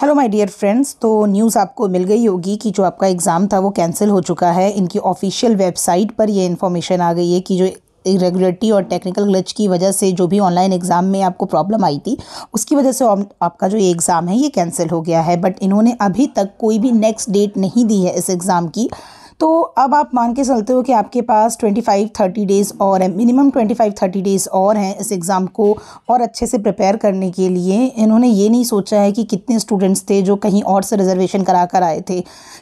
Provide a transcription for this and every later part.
hello my dear friends तो news आपको मिल गई होगी कि जो आपका एग्ज़ाम था वो कैंसिल हो चुका है इनकी ऑफिशियल वेबसाइट पर ये इन्फॉर्मेशन आ गई है कि जो इरेगुलरिटी और टेक्निकल ग्लच की वजह से जो भी ऑनलाइन एग्ज़ाम में आपको प्रॉब्लम आई थी उसकी वजह से आपका जो ये एग्ज़ाम है ये कैंसिल हो गया है बट इन्होंने अभी तक कोई भी नेक्स्ट डेट नहीं दी है इस एग्ज़ाम की तो अब आप मान के चलते हो कि आपके पास ट्वेंटी फाइव थर्टी डेज़ और है minimum twenty five thirty days और हैं इस एग्ज़ाम को और अच्छे से प्रिपेयर करने के लिए इन्होंने ये नहीं सोचा है कि कितने स्टूडेंट्स थे जो कहीं और से रिजर्वेशन करा कर आए थे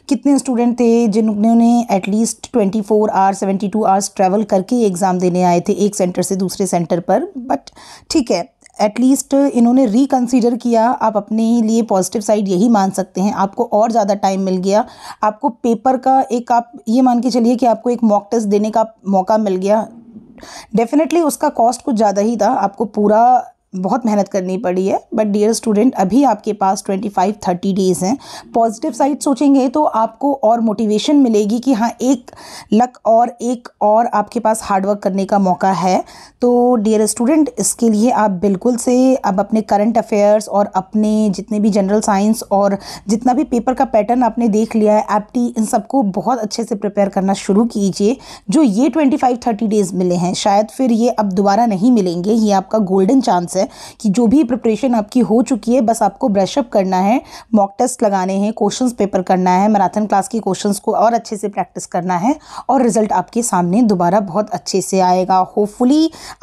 कितने स्टूडेंट थे जिन्होंने at least twenty four hours seventy two hours travel करके एग्ज़ाम देने आए थे एक सेंटर से दूसरे सेंटर पर बट ठीक है एटलीस्ट इन्होंने रिकन्सिडर किया आप अपने लिए पॉजिटिव साइड यही मान सकते हैं आपको और ज़्यादा टाइम मिल गया आपको पेपर का एक आप ये मान के चलिए कि आपको एक मॉक टेस्ट देने का मौका मिल गया डेफिनेटली उसका कॉस्ट कुछ ज़्यादा ही था आपको पूरा बहुत मेहनत करनी पड़ी है बट डियर स्टूडेंट अभी आपके पास 25 30 डेज़ हैं पॉजिटिव साइड सोचेंगे तो आपको और मोटिवेशन मिलेगी कि हाँ एक लक और एक और आपके पास हार्डवर्क करने का मौका है तो डियर स्टूडेंट इसके लिए आप बिल्कुल से अब अपने करंट अफेयर्स और अपने जितने भी जनरल साइंस और जितना भी पेपर का पैटर्न आपने देख लिया है एप्टी इन सबको बहुत अच्छे से प्रिपेयर करना शुरू कीजिए जो ये ट्वेंटी फाइव डेज़ मिले हैं शायद फिर ये अब दोबारा नहीं मिलेंगे ये आपका गोल्डन चांस है है कि जो भी प्रिपरेशन आपकी हो चुकी है बस आपको ब्रशअप करना है मॉक टेस्ट लगाने हैं क्वेश्चन पेपर करना है मैराथन क्लास के क्वेश्चन को और अच्छे से प्रैक्टिस करना है और रिजल्ट आपके सामने दोबारा बहुत अच्छे से आएगा होपफुली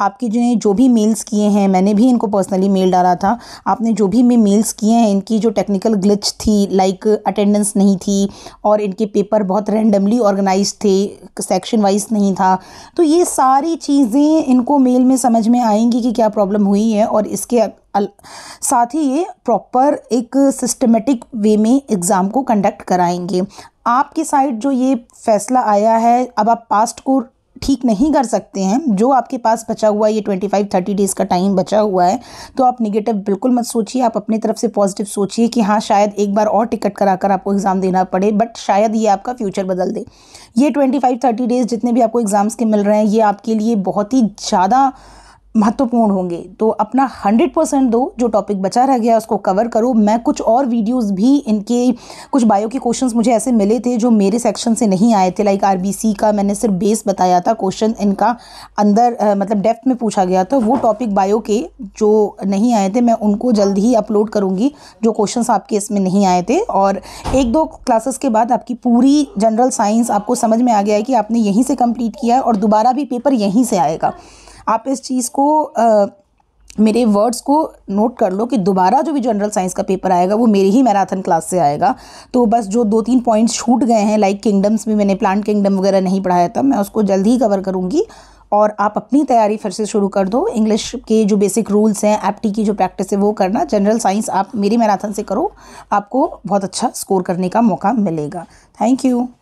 आपके जो जो भी मेल्स किए हैं मैंने भी इनको पर्सनली मेल डाला था आपने जो भी मैं मेल्स किए हैं इनकी जो टेक्निकल ग्लिच थी लाइक अटेंडेंस नहीं थी और इनके पेपर बहुत रेंडमली ऑर्गेनाइज थे सेक्शन वाइज नहीं था तो ये सारी चीज़ें इनको मेल में समझ में आएंगी कि क्या प्रॉब्लम हुई है और इसके साथ ही ये प्रॉपर एक सिस्टमेटिक वे में एग्ज़ाम को कंडक्ट कराएंगे आपकी साइड जो ये फैसला आया है अब आप पास्ट को ठीक नहीं कर सकते हैं जो आपके पास बचा हुआ है ये ट्वेंटी फाइव थर्टी डेज़ का टाइम बचा हुआ है तो आप निगेटिव बिल्कुल मत सोचिए आप अपनी तरफ से पॉजिटिव सोचिए कि हाँ शायद एक बार और टिकट कराकर आपको एग्ज़ाम देना पड़े बट शायद ये आपका फ्यूचर बदल दे ये ट्वेंटी फाइव थर्टी डेज़ जितने भी आपको एग्ज़ाम्स के मिल रहे हैं ये आपके लिए बहुत ही ज़्यादा महत्वपूर्ण होंगे तो अपना 100 परसेंट दो जो टॉपिक बचा रह गया उसको कवर करो मैं कुछ और वीडियोस भी इनके कुछ बायो के क्वेश्चंस मुझे ऐसे मिले थे जो मेरे सेक्शन से नहीं आए थे लाइक आरबीसी का मैंने सिर्फ बेस बताया था क्वेश्चन इनका अंदर आ, मतलब डेप्थ में पूछा गया था वो टॉपिक बायो के जो नहीं आए थे मैं उनको जल्द ही अपलोड करूँगी जो क्वेश्चन आपके इसमें नहीं आए थे और एक दो क्लासेस के बाद आपकी पूरी जनरल साइंस आपको समझ में आ गया है कि आपने यहीं से कम्प्लीट किया है और दोबारा भी पेपर यहीं से आएगा आप इस चीज़ को आ, मेरे वर्ड्स को नोट कर लो कि दोबारा जो भी जनरल साइंस का पेपर आएगा वो मेरे ही मैराथन क्लास से आएगा तो बस जो दो तीन पॉइंट्स छूट गए हैं लाइक किंगडम्स में मैंने प्लांट किंगडम वगैरह नहीं पढ़ाया था मैं उसको जल्द ही कवर करूँगी और आप अपनी तैयारी फिर से शुरू कर दो इंग्लिश के जो बेसिक रूल्स हैं एप्टी की जो प्रैक्टिस है वो करना जनरल साइंस आप मेरी मैराथन से करो आपको बहुत अच्छा स्कोर करने का मौका मिलेगा थैंक यू